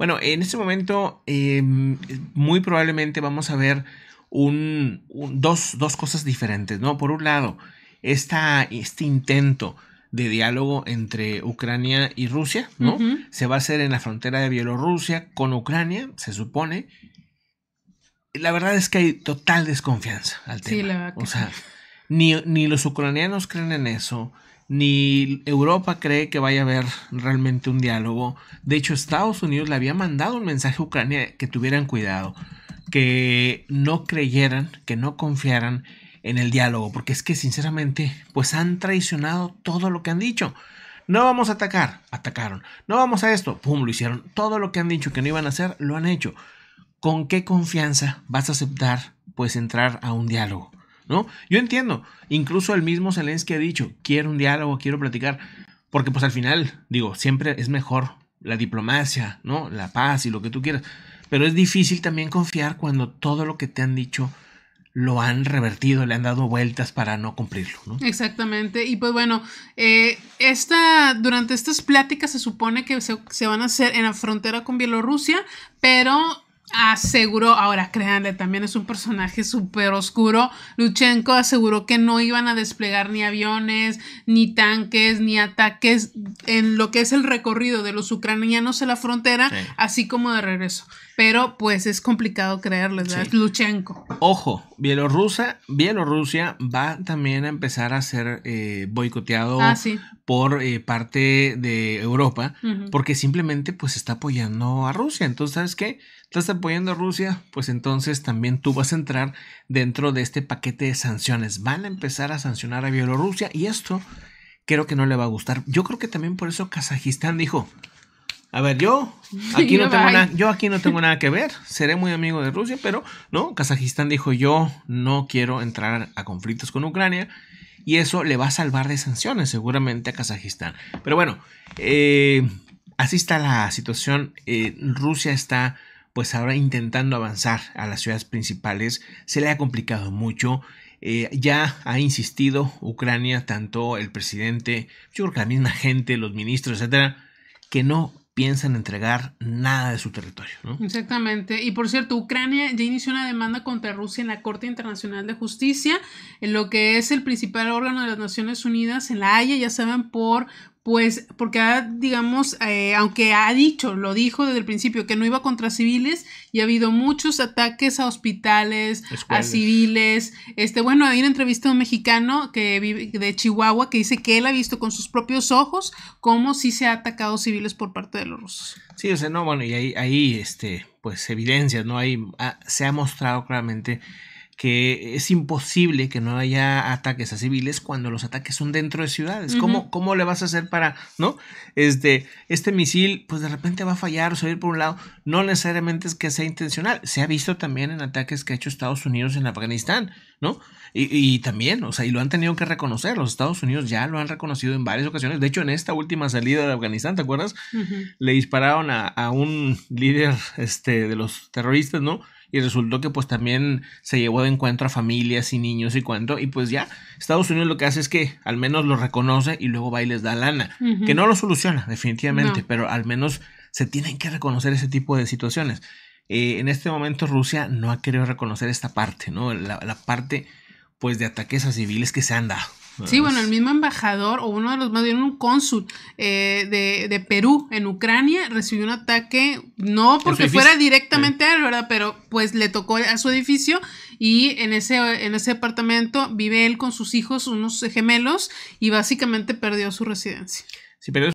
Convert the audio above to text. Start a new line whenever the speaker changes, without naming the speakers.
Bueno, en este momento em, muy probablemente vamos a ver un, dos, dos, cosas diferentes, ¿no? Por un lado, esta, este intento de diálogo entre Ucrania y Rusia, ¿no? Se va a hacer en la frontera de Bielorrusia con Ucrania, se supone. La verdad es que hay total desconfianza al tema. o sea, ni, ni los ucranianos creen en eso, ni Europa cree que vaya a haber realmente un diálogo. De hecho, Estados Unidos le había mandado un mensaje a Ucrania que tuvieran cuidado, que no creyeran, que no confiaran en el diálogo, porque es que sinceramente, pues han traicionado todo lo que han dicho. No vamos a atacar, atacaron. No vamos a esto, pum, lo hicieron. Todo lo que han dicho que no iban a hacer, lo han hecho. ¿Con qué confianza vas a aceptar, pues, entrar a un diálogo? ¿no? Yo entiendo, incluso el mismo Zelensky ha dicho, quiero un diálogo, quiero platicar, porque pues al final, digo, siempre es mejor la diplomacia, ¿no? La paz y lo que tú quieras, pero es difícil también confiar cuando todo lo que te han dicho lo han revertido, le han dado vueltas para no cumplirlo,
Exactamente. Y pues bueno, eh, esta, durante estas pláticas se supone que se, se, van a hacer en la frontera con Bielorrusia, pero aseguró, ahora créanle, también es un personaje súper oscuro, Luchenko aseguró que no iban a desplegar ni aviones, ni tanques, ni ataques en lo que es el recorrido de los ucranianos en la frontera, así como de regreso. Pero pues es complicado creerles, ¿verdad? Luchenko.
Ojo, Bielorrusia, Bielorrusia va también a empezar a ser eh, boicoteado ah, sí por eh, parte de Europa, porque simplemente pues está apoyando a Rusia. Entonces, ¿sabes qué? Estás apoyando a Rusia, pues entonces también tú vas a entrar dentro de este paquete de sanciones. Van a empezar a sancionar a Bielorrusia y esto creo que no le va a gustar. Yo creo que también por eso Kazajistán dijo, a ver, yo aquí no, tengo nada, yo aquí no tengo nada que ver, seré muy amigo de Rusia, pero no, Kazajistán dijo, yo no quiero entrar a conflictos con Ucrania y eso le va a salvar de sanciones seguramente a Kazajistán. Pero bueno, eh, así está la situación. Eh, Rusia está pues ahora intentando avanzar a las ciudades principales. Se le ha complicado mucho. Eh, ya ha insistido Ucrania, tanto el presidente, yo creo que la misma gente, los ministros, etcétera, que no piensan entregar nada de su territorio.
Exactamente. Y por cierto, Ucrania ya inició una demanda contra Rusia en la Corte Internacional de Justicia, en lo que es el principal órgano de las Naciones Unidas, en La Haya, ya saben, por pues porque ha, digamos, eh, aunque ha dicho, lo dijo desde el principio, que no iba contra civiles y ha habido muchos ataques a hospitales, a civiles. Este, bueno, hay una entrevista de un mexicano que vive, de Chihuahua que dice que él ha visto con sus propios ojos cómo sí se ha atacado civiles por parte de los rusos.
Sí, o sea, no, bueno, y ahí, ahí este, pues evidencias, ¿no? Ahí ah, se ha mostrado claramente que es imposible que no haya ataques a civiles cuando los ataques son dentro de ciudades. ¿Cómo, le vas a hacer para, no? Este, este misil, pues de repente va a fallar o ir por un lado. No necesariamente es que sea intencional. Se ha visto también en ataques que ha hecho Estados Unidos en Afganistán. ¿no? Y, y, también, o sea, y lo han tenido que reconocer. Los Estados Unidos ya lo han reconocido en varias ocasiones. De hecho, en esta última salida de Afganistán, ¿te acuerdas? Le dispararon a, un líder este, de los terroristas, ¿no? Y resultó que pues también se llevó de encuentro a familias y niños y cuánto Y pues ya, Estados Unidos lo que hace es que al menos lo reconoce y luego va y les da lana. Que no lo soluciona, definitivamente, pero al menos se tienen que reconocer ese tipo de situaciones. Eh, en este momento Rusia no ha querido reconocer esta parte, ¿no? La, parte pues de ataques a civiles que se han dado. Sí, bueno,
el mismo embajador o uno de los más bien un cónsul eh, de, de, Perú en Ucrania recibió un ataque, no porque fuera directamente a él, ¿verdad? Pero pues le tocó a su edificio y en ese, en ese apartamento vive él con sus hijos, unos gemelos, y básicamente perdió su residencia.
Sí, pero